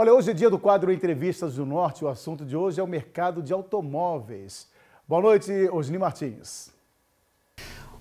Olha, hoje é dia do quadro Entrevistas do Norte. O assunto de hoje é o mercado de automóveis. Boa noite, Osni Martins.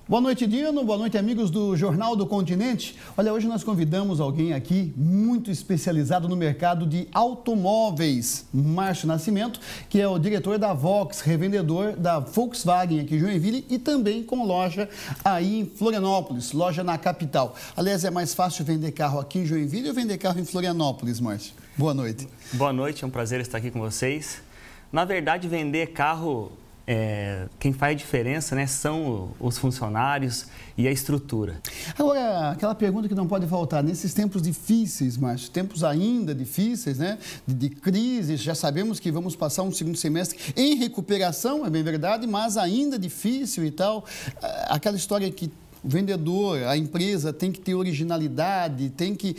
Boa noite, Dino. Boa noite, amigos do Jornal do Continente. Olha, hoje nós convidamos alguém aqui muito especializado no mercado de automóveis, Márcio Nascimento, que é o diretor da Vox, revendedor da Volkswagen aqui em Joinville e também com loja aí em Florianópolis, loja na capital. Aliás, é mais fácil vender carro aqui em Joinville ou vender carro em Florianópolis, Márcio? Boa noite. Boa noite, é um prazer estar aqui com vocês. Na verdade, vender carro é, quem faz a diferença né, são os funcionários e a estrutura. Agora, aquela pergunta que não pode faltar, nesses tempos difíceis, mas tempos ainda difíceis, né, de, de crise, já sabemos que vamos passar um segundo semestre em recuperação, é bem verdade, mas ainda difícil e tal, ah, aquela história que o vendedor, a empresa tem que ter originalidade, tem que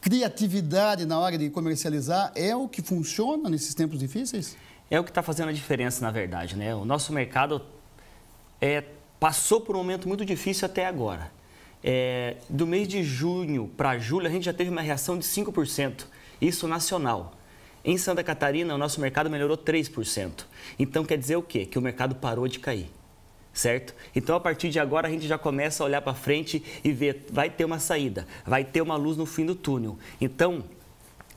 criatividade na hora de comercializar, é o que funciona nesses tempos difíceis? é o que está fazendo a diferença, na verdade. Né? O nosso mercado é, passou por um momento muito difícil até agora. É, do mês de junho para julho, a gente já teve uma reação de 5%, isso nacional. Em Santa Catarina, o nosso mercado melhorou 3%. Então, quer dizer o quê? Que o mercado parou de cair certo? Então, a partir de agora, a gente já começa a olhar para frente e ver, vai ter uma saída, vai ter uma luz no fim do túnel. Então,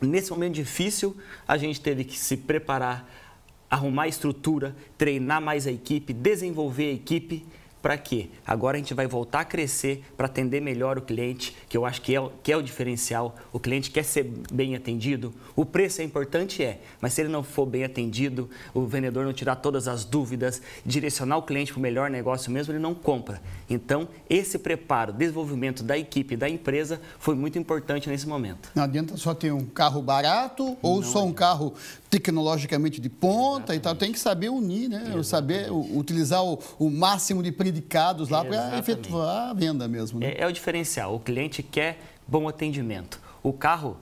nesse momento difícil, a gente teve que se preparar arrumar estrutura, treinar mais a equipe, desenvolver a equipe para quê? Agora a gente vai voltar a crescer para atender melhor o cliente, que eu acho que é, que é o diferencial. O cliente quer ser bem atendido. O preço é importante, é, mas se ele não for bem atendido, o vendedor não tirar todas as dúvidas, direcionar o cliente para o melhor negócio mesmo, ele não compra. Então, esse preparo, desenvolvimento da equipe, da empresa, foi muito importante nesse momento. Não adianta só ter um carro barato ou não só adianta. um carro tecnologicamente de ponta Exatamente. e tal. Tem que saber unir, né? Exatamente. Saber utilizar o, o máximo de dedicados lá para efetuar a venda mesmo. Né? É, é o diferencial. O cliente quer bom atendimento. O carro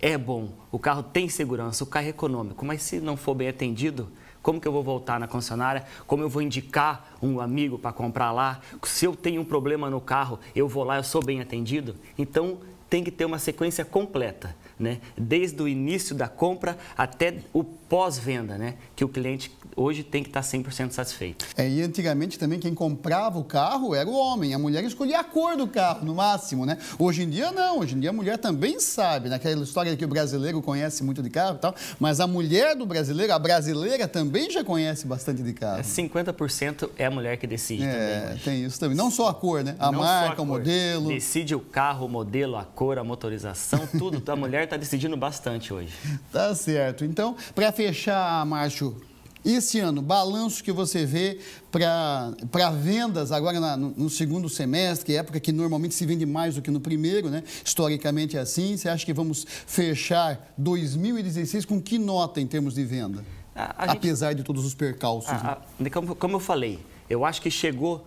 é bom, o carro tem segurança, o carro é econômico, mas se não for bem atendido, como que eu vou voltar na concessionária, como eu vou indicar um amigo para comprar lá, se eu tenho um problema no carro, eu vou lá, eu sou bem atendido. Então, tem que ter uma sequência completa né? Desde o início da compra até o pós-venda, né? Que o cliente hoje tem que tá estar 100% satisfeito. É, e antigamente também quem comprava o carro era o homem, a mulher escolhia a cor do carro, no máximo, né? Hoje em dia não, hoje em dia a mulher também sabe, naquela né? história que o brasileiro conhece muito de carro e tal, mas a mulher do brasileiro, a brasileira também já conhece bastante de carro. 50% é, é a mulher que decide é, também. tem isso também. Não só a cor, né? A não marca, a o modelo. Decide o carro, o modelo, a cor, a motorização, tudo. A mulher mulher está decidindo bastante hoje. Tá certo. Então, para fechar, Márcio, esse ano, balanço que você vê para vendas agora na, no, no, segundo semestre, é época que normalmente se vende mais do que no primeiro, né? Historicamente é assim. Você acha que vamos fechar 2016 com que nota em termos de venda? A, a Apesar gente, de todos os percalços. A, né? como, como eu falei, eu acho que chegou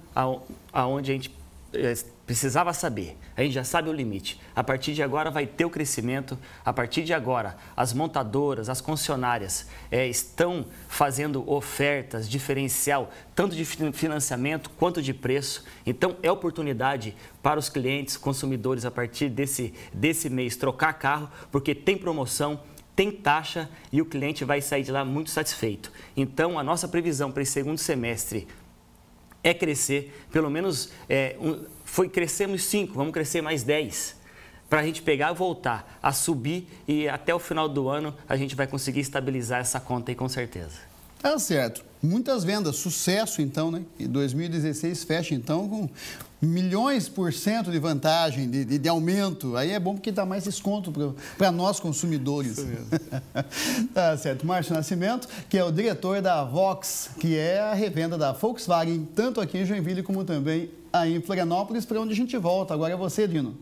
aonde a gente eh, precisava saber. A gente já sabe o limite. A partir de agora vai ter o crescimento. A partir de agora, as montadoras, as concessionárias é, estão fazendo ofertas diferencial, tanto de financiamento quanto de preço. Então, é oportunidade para os clientes, consumidores, a partir desse, desse mês, trocar carro, porque tem promoção tem taxa e o cliente vai sair de lá muito satisfeito. Então, a nossa previsão para esse segundo semestre é crescer, pelo menos é, um, foi crescemos 5, vamos crescer mais 10. Para a gente pegar e voltar a subir e até o final do ano a gente vai conseguir estabilizar essa conta aí com certeza. Tá certo. Muitas vendas, sucesso então, né? E 2016 fecha então com milhões por cento de vantagem, de, de, de aumento. Aí é bom porque dá mais desconto para nós consumidores. Isso mesmo. tá certo. Márcio Nascimento, que é o diretor da Vox, que é a revenda da Volkswagen, tanto aqui em Joinville como também aí em Florianópolis, para onde a gente volta. Agora é você, Dino.